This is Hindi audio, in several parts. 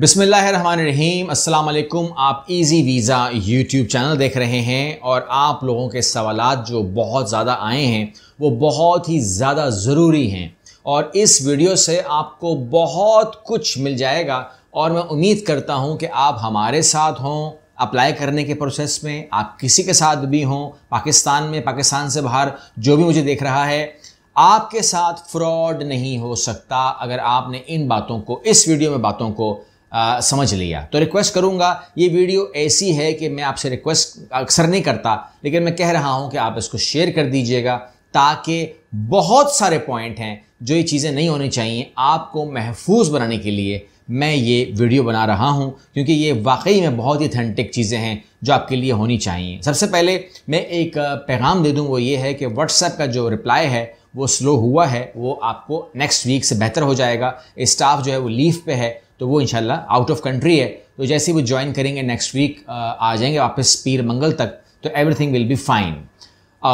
बिसमीम अल्लाम आप इजी वीज़ा यूट्यूब चैनल देख रहे हैं और आप लोगों के सवाल जो बहुत ज़्यादा आए हैं वो बहुत ही ज़्यादा ज़रूरी हैं और इस वीडियो से आपको बहुत कुछ मिल जाएगा और मैं उम्मीद करता हूँ कि आप हमारे साथ हों अप्लाई करने के प्रोसेस में आप किसी के साथ भी हों पाकिस्तान में पाकिस्तान से बाहर जो भी मुझे देख रहा है आपके साथ फ्रॉड नहीं हो सकता अगर आपने इन बातों को इस वीडियो में बातों को आ, समझ लिया तो रिक्वेस्ट करूंगा ये वीडियो ऐसी है कि मैं आपसे रिक्वेस्ट अक्सर नहीं करता लेकिन मैं कह रहा हूं कि आप इसको शेयर कर दीजिएगा ताकि बहुत सारे पॉइंट हैं जो ये चीज़ें नहीं होनी चाहिए आपको महफूज बनाने के लिए मैं ये वीडियो बना रहा हूँ क्योंकि ये वाकई में बहुत ही थेंटिक चीज़ें हैं जो आपके लिए होनी चाहिए सबसे पहले मैं एक पैगाम दे दूँ वो ये है कि व्हाट्सएप का जो रिप्लाई है वो स्लो हुआ है वो आपको नेक्स्ट वीक से बेहतर हो जाएगा स्टाफ जो है वो लीव पे है तो वो इनशाला आउट ऑफ कंट्री है तो जैसे वो ज्वाइन करेंगे नेक्स्ट वीक uh, आ जाएंगे वापस पीर मंगल तक तो everything will be fine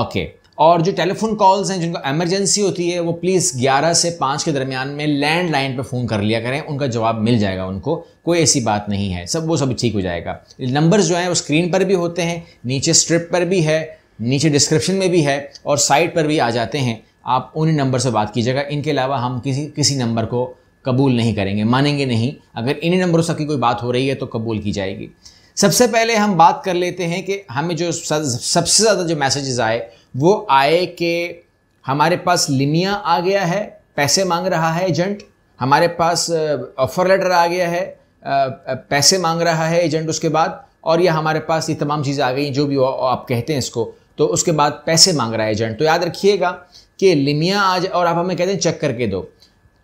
okay और जो टेलीफोन कॉल्स हैं जिनको एमरजेंसी होती है वो प्लीज़ 11 से 5 के दरमियान में लैंडलाइन पर फ़ोन कर लिया करें उनका जवाब मिल जाएगा उनको कोई ऐसी बात नहीं है सब वो सब ठीक हो जाएगा नंबर्स जो हैं वो स्क्रीन पर भी होते हैं नीचे स्ट्रिप पर भी है नीचे डिस्क्रिप्शन में भी है और साइट पर भी आ जाते हैं आप उन नंबर से बात कीजिएगा इनके अलावा हम किसी किसी नंबर को कबूल नहीं करेंगे मानेंगे नहीं अगर इन्हीं नंबरों तक की कोई बात हो रही है तो कबूल की जाएगी सबसे पहले हम बात कर लेते हैं कि हमें जो सबसे ज़्यादा जो मैसेजेस आए वो आए कि हमारे पास लिमिया आ गया है पैसे मांग रहा है एजेंट हमारे पास ऑफर लेटर आ गया है पैसे मांग रहा है एजेंट उसके बाद और ये हमारे पास ये तमाम चीज़ें आ गई जो भी आप कहते हैं इसको तो उसके बाद पैसे मांग रहा है एजेंट तो याद रखिएगा कि लिमिया आज और आप हमें कहते हैं चेक करके दो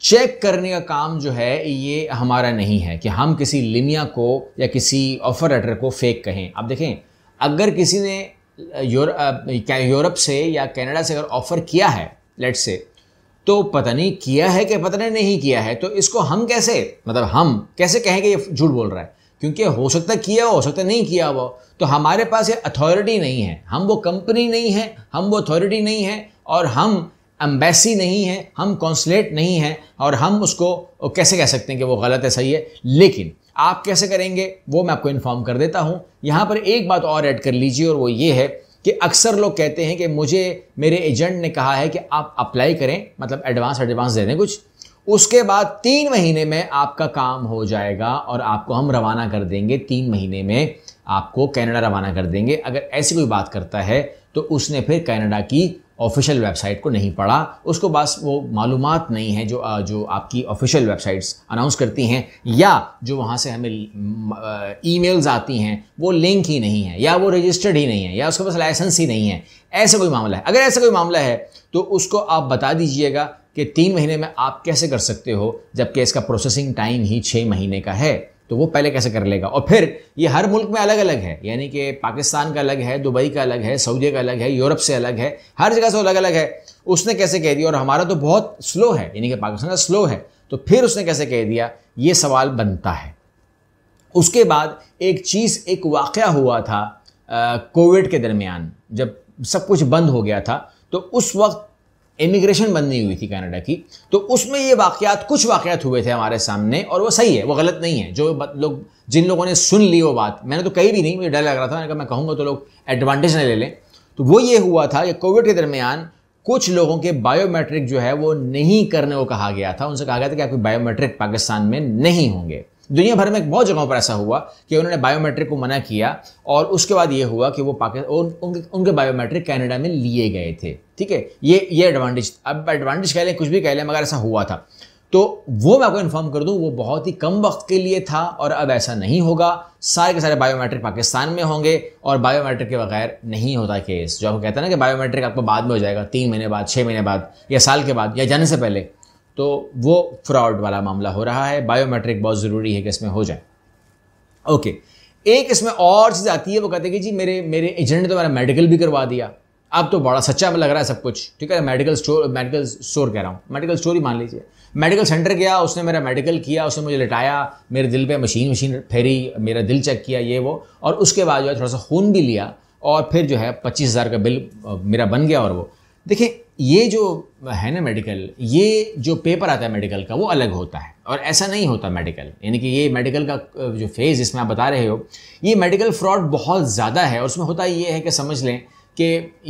चेक करने का काम जो है ये हमारा नहीं है कि हम किसी लिमिया को या किसी ऑफर लेटर को फेक कहें आप देखें अगर किसी ने यूरोप से या कनाडा से अगर ऑफ़र किया है लेट से तो पता नहीं किया है कि पता नहीं नहीं किया है तो इसको हम कैसे मतलब हम कैसे कहें कि ये झूठ बोल रहा है क्योंकि हो सकता किया हो सकता नहीं किया वो तो हमारे पास ये अथॉरिटी नहीं है हम वो कंपनी नहीं है हम वो अथॉरिटी नहीं है और हम एम्बेसी नहीं है हम कौंसलेट नहीं हैं और हम उसको कैसे कह सकते हैं कि वो गलत है सही है लेकिन आप कैसे करेंगे वो मैं आपको इन्फॉर्म कर देता हूँ यहाँ पर एक बात और ऐड कर लीजिए और वो ये है कि अक्सर लोग कहते हैं कि मुझे मेरे एजेंट ने कहा है कि आप अप्लाई करें मतलब एडवांस एडवांस दे दें कुछ उसके बाद तीन महीने में आपका काम हो जाएगा और आपको हम रवाना कर देंगे तीन महीने में आपको कनाडा रवाना कर देंगे अगर ऐसी कोई बात करता है तो उसने फिर कनाडा की ऑफिशियल वेबसाइट को नहीं पढ़ा उसको बस वो मालूम नहीं है जो जो आपकी ऑफिशियल वेबसाइट्स अनाउंस करती हैं या जो वहाँ से हमें ईमेल्स आती हैं वो लिंक ही नहीं है या वो रजिस्टर्ड ही नहीं है या उसके पास लाइसेंस ही नहीं है ऐसा कोई मामला है अगर ऐसा कोई मामला है तो उसको आप बता दीजिएगा कि तीन महीने में आप कैसे कर सकते हो जबकि इसका प्रोसेसिंग टाइम ही छः महीने का है तो वो पहले कैसे कर लेगा और फिर ये हर मुल्क में अलग अलग है यानी कि पाकिस्तान का अलग है दुबई का अलग है सऊदी का अलग है यूरोप से अलग है हर जगह से अलग अलग है उसने कैसे कह दिया और हमारा तो बहुत स्लो है यानी कि पाकिस्तान का स्लो है तो फिर उसने कैसे कह दिया ये सवाल बनता है उसके बाद एक चीज़ एक वाक़ हुआ था कोविड के दरमियान जब सब कुछ बंद हो गया था तो उस वक्त इमिग्रेशन बंद नहीं हुई थी कनाडा की तो उसमें ये वाक़ात कुछ वाक़ात हुए थे हमारे सामने और वो सही है वो गलत नहीं है जो लोग जिन लोगों ने सुन ली वो बात मैंने तो कही भी नहीं मुझे डर लग रहा था मैंने कहा मैं कहूँगा तो लोग एडवांटेज नहीं ले लें तो वो ये हुआ था कि कोविड के दरमियान कुछ लोगों के बायोमेट्रिक जो है वो नहीं करने को कहा गया था उनसे कहा गया था कि आपके बायोमेट्रिक पाकिस्तान में नहीं होंगे दुनिया भर में बहुत जगहों पर ऐसा हुआ कि उन्होंने बायोमेट्रिक को मना किया और उसके बाद ये हुआ कि वो पाकिस्तान उन, उनके उनके बायोमेट्रिक कनाडा में लिए गए थे ठीक है ये ये एडवांटेज अब एडवांटेज कह लें कुछ भी कह लें मगर ऐसा हुआ था तो वो मैं आपको इन्फॉर्म कर दूं वो बहुत ही कम वक्त के लिए था और अब ऐसा नहीं होगा सारे के सारे बायोमेट्रिक पाकिस्तान में होंगे और बायोमेट्रिक के बगैर नहीं होता केस जो आपको कहते हैं ना कि बायोमेट्रिक आपको बाद में हो जाएगा तीन महीने बाद छः महीने बाद या साल के बाद या जाने से पहले तो वो फ्रॉड वाला मामला हो रहा है बायोमेट्रिक बहुत ज़रूरी है कि इसमें हो जाए ओके एक इसमें और चीज़ आती है वो कहते हैं कि जी मेरे मेरे एजेंट ने तो मेरा मेडिकल भी करवा दिया अब तो बड़ा सच्चा में लग रहा है सब कुछ ठीक है मेडिकल स्टोर मेडिकल स्टोर कह रहा हूँ मेडिकल स्टोर ही मान लीजिए मेडिकल सेंटर गया उसने मेरा मेडिकल किया उसने मुझे लिटाया मेरे दिल पे मशीन मशीन फेरी मेरा दिल चेक किया ये वो और उसके बाद जो है थोड़ा सा खून भी लिया और फिर जो है पच्चीस हज़ार का बिल मेरा बन गया और वो देखिए ये जो है ना मेडिकल ये जो पेपर आता है मेडिकल का वो अलग होता है और ऐसा नहीं होता मेडिकल यानी कि ये मेडिकल का जो फेज़ इसमें आप बता रहे हो ये मेडिकल फ्रॉड बहुत ज़्यादा है और उसमें होता ये है कि समझ लें कि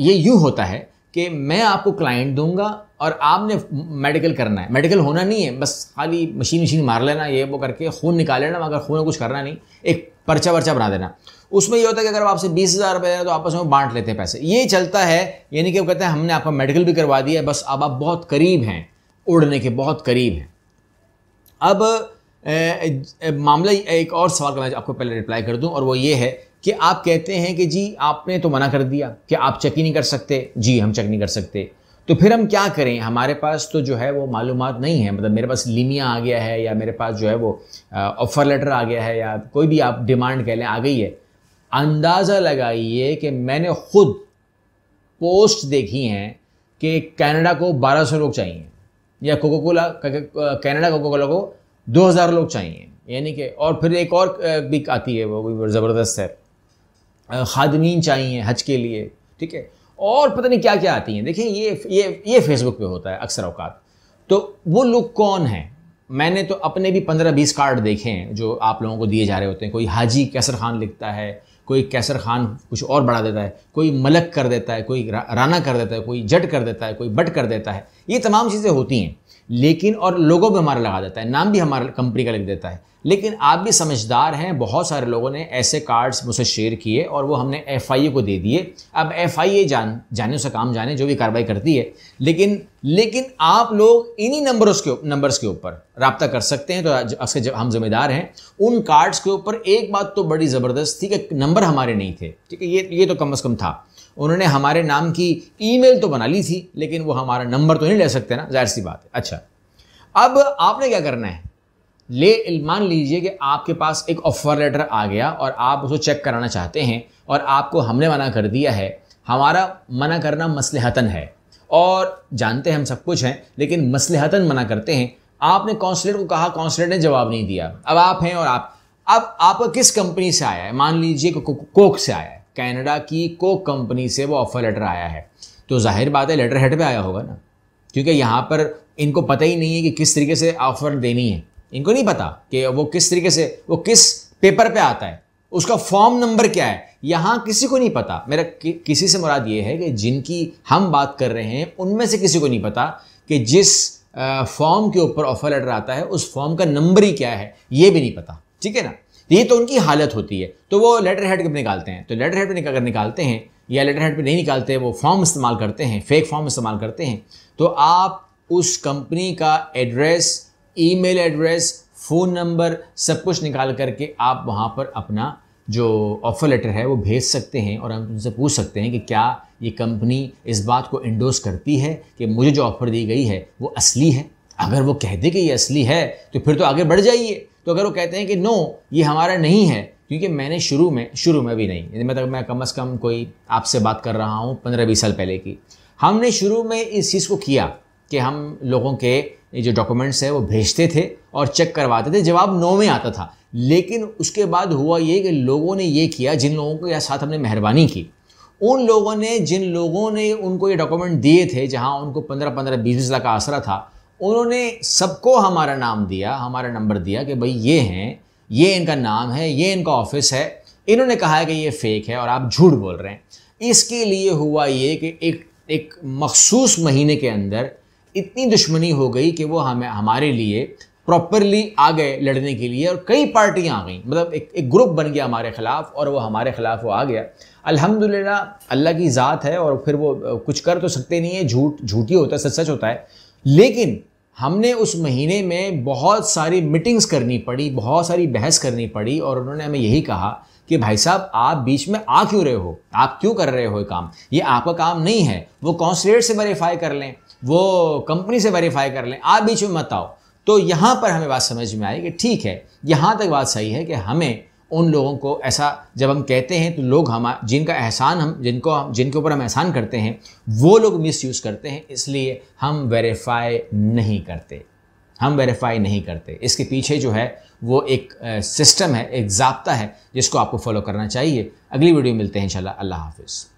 ये यूँ होता है कि मैं आपको क्लाइंट दूंगा और आपने मेडिकल करना है मेडिकल होना नहीं है बस खाली मशीन मशीन मार लेना ये वो करके खून निकाल लेना मगर खून कुछ करना नहीं एक पर्चा वर्चा बना देना उसमें ये होता है कि अगर आपसे बीस हज़ार रुपये तो आपस में बांट लेते हैं पैसे ये चलता है यानी कि वो कहते हैं हमने आपका मेडिकल भी करवा दिया बस अब आप बहुत करीब हैं उड़ने के बहुत करीब हैं अब ए, ए, मामला एक और सवाल का मैं आपको पहले रिप्लाई कर दूं और वो ये है कि आप कहते हैं कि जी आपने तो मना कर दिया कि आप चेक ही नहीं कर सकते जी हम चेक नहीं कर सकते तो फिर हम क्या करें हमारे पास तो जो है वो मालूम नहीं है मतलब मेरे पास लिमिया आ गया है या मेरे पास जो है वो ऑफ़र लेटर आ गया है या कोई भी आप डिमांड कह लें आ गई है अंदाज़ा लगाइए कि मैंने खुद पोस्ट देखी हैं कि कनाडा को 1200 लोग चाहिए या Coca Cola Canada Coca Cola को 2000 लोग चाहिए यानी कि और फिर एक और बिक आती है वो भी ज़बरदस्त है खादमीन चाहिए हज के लिए ठीक है और पता नहीं क्या क्या आती हैं देखिए ये ये ये फेसबुक पे होता है अक्सर अवकात तो वो लोग कौन हैं मैंने तो अपने भी पंद्रह बीस कार्ड देखे हैं जो आप लोगों को दिए जा रहे होते हैं कोई हाजी कैसर खान लिखता है कोई कैसर खान कुछ और बढ़ा देता है कोई मलक कर देता है कोई राना कर देता है कोई जट कर देता है कोई बट कर देता है ये तमाम चीज़ें होती हैं लेकिन और लोगों पर हमारा लगा देता है नाम भी हमारा कंपनी का लग देता है लेकिन आप भी समझदार हैं बहुत सारे लोगों ने ऐसे कार्ड्स मुझसे शेयर किए और वो हमने एफ को दे दिए अब एफ आई जान जाने से काम जाने जो भी कार्रवाई करती है लेकिन लेकिन आप लोग इन्हीं नंबरों के नंबर्स के ऊपर रबता कर सकते हैं तो अक्सर जब हम जिम्मेदार हैं उन कार्ड्स के ऊपर एक बात तो बड़ी ज़बरदस्त थी कि नंबर हमारे नहीं थे ठीक है ये ये तो कम अज़ कम था उन्होंने हमारे नाम की ईमेल तो बना ली थी लेकिन वो हमारा नंबर तो नहीं ले सकते ना जाहिर सी बात है अच्छा अब आपने क्या करना है ले मान लीजिए कि आपके पास एक ऑफ़र लेटर आ गया और आप उसको चेक कराना चाहते हैं और आपको हमने मना कर दिया है हमारा मना करना मसलहतन है और जानते हैं हम सब कुछ हैं लेकिन मसलहतन मना करते हैं आपने कौंसलेट को कहा कौंसलेट ने जवाब नहीं दिया अब आप हैं और आप अब आप किस कंपनी से आया है मान लीजिए कोक से आया है कनाडा की को कंपनी से वो ऑफ़र लेटर आया है तो जाहिर बात है लेटर हेड पे आया होगा ना क्योंकि यहाँ पर इनको पता ही नहीं है कि किस तरीके से ऑफ़र देनी है इनको नहीं पता कि वो किस तरीके से वो किस पेपर पे आता है उसका फॉर्म नंबर क्या है यहाँ किसी को नहीं पता मेरा कि, किसी से मुराद ये है कि जिनकी हम बात कर रहे हैं उनमें से किसी को नहीं पता कि जिस फॉर्म के ऊपर ऑफ़र लेटर आता है उस फॉर्म का नंबर ही क्या है ये भी नहीं पता ठीक है ना ये तो उनकी हालत होती है तो वो लेटर हेड पर निकालते हैं तो लेटर हेड पर अगर निकालते हैं या लेटर हेड पर नहीं निकालते वो फॉर्म इस्तेमाल करते हैं फेक फॉर्म इस्तेमाल करते हैं तो आप उस कंपनी का address email address phone number सब कुछ निकाल करके आप वहाँ पर अपना जो ऑफ़र लेटर है वो भेज सकते हैं और हम उनसे पूछ सकते हैं कि क्या ये कंपनी इस बात को इंडोस करती है कि मुझे जो ऑफ़र दी गई है वो असली है अगर वो कह दे कि ये असली है तो फिर तो आगे बढ़ जाइए तो अगर वो कहते हैं कि नो ये हमारा नहीं है क्योंकि मैंने शुरू में शुरू में भी नहीं मतलब मैं कम अज़ कम कोई आपसे बात कर रहा हूँ पंद्रह बीस साल पहले की हमने शुरू में इस चीज़ को किया कि हम लोगों के जो डॉक्यूमेंट्स है वो भेजते थे और चेक करवाते थे जवाब नो में आता था लेकिन उसके बाद हुआ ये कि लोगों ने ये किया जिन लोगों के साथ हमने मेहरबानी की उन लोगों ने जिन लोगों ने उनको ये डॉक्यूमेंट दिए थे जहाँ उनको पंद्रह पंद्रह बीस बीस लाख का आसरा था उन्होंने सबको हमारा नाम दिया हमारा नंबर दिया कि भाई ये हैं ये इनका नाम है ये इनका ऑफिस है इन्होंने कहा है कि ये फेक है और आप झूठ बोल रहे हैं इसके लिए हुआ ये कि एक एक मखसूस महीने के अंदर इतनी दुश्मनी हो गई कि वो हमें हमारे लिए प्रॉपरली आ गए लड़ने के लिए और कई पार्टियाँ आ गई मतलब एक एक ग्रुप बन गया हमारे ख़िलाफ़ और वो हमारे ख़िलाफ़ वो आ गया अल्हम्दुलिल्लाह अल्लाह की ज़ात है और फिर वो कुछ कर तो सकते नहीं है झूठ झूठ ही होता है सच सच होता है लेकिन हमने उस महीने में बहुत सारी मीटिंग्स करनी पड़ी बहुत सारी बहस करनी पड़ी और उन्होंने हमें यही कहा कि भाई साहब आप बीच में आ क्यों रहे हो आप क्यों कर रहे हो काम ये आपका काम नहीं है वो कौंसलेट से वेरीफाई कर लें वो कंपनी से वेरीफाई कर लें आप बीच में मत आओ तो यहाँ पर हमें बात समझ में आई कि ठीक है यहाँ तक बात सही है कि हमें उन लोगों को ऐसा जब हम कहते हैं तो लोग हम जिनका एहसान हम जिनको हम जिनके ऊपर हम एहसान करते हैं वो लोग मिस यूज़ करते हैं इसलिए हम वेरीफाई नहीं करते हम वेरीफाई नहीं करते इसके पीछे जो है वो एक सिस्टम है एक जबता है जिसको आपको फॉलो करना चाहिए अगली वीडियो मिलते हैं इंशाल्लाह अल्लाह हाफिज़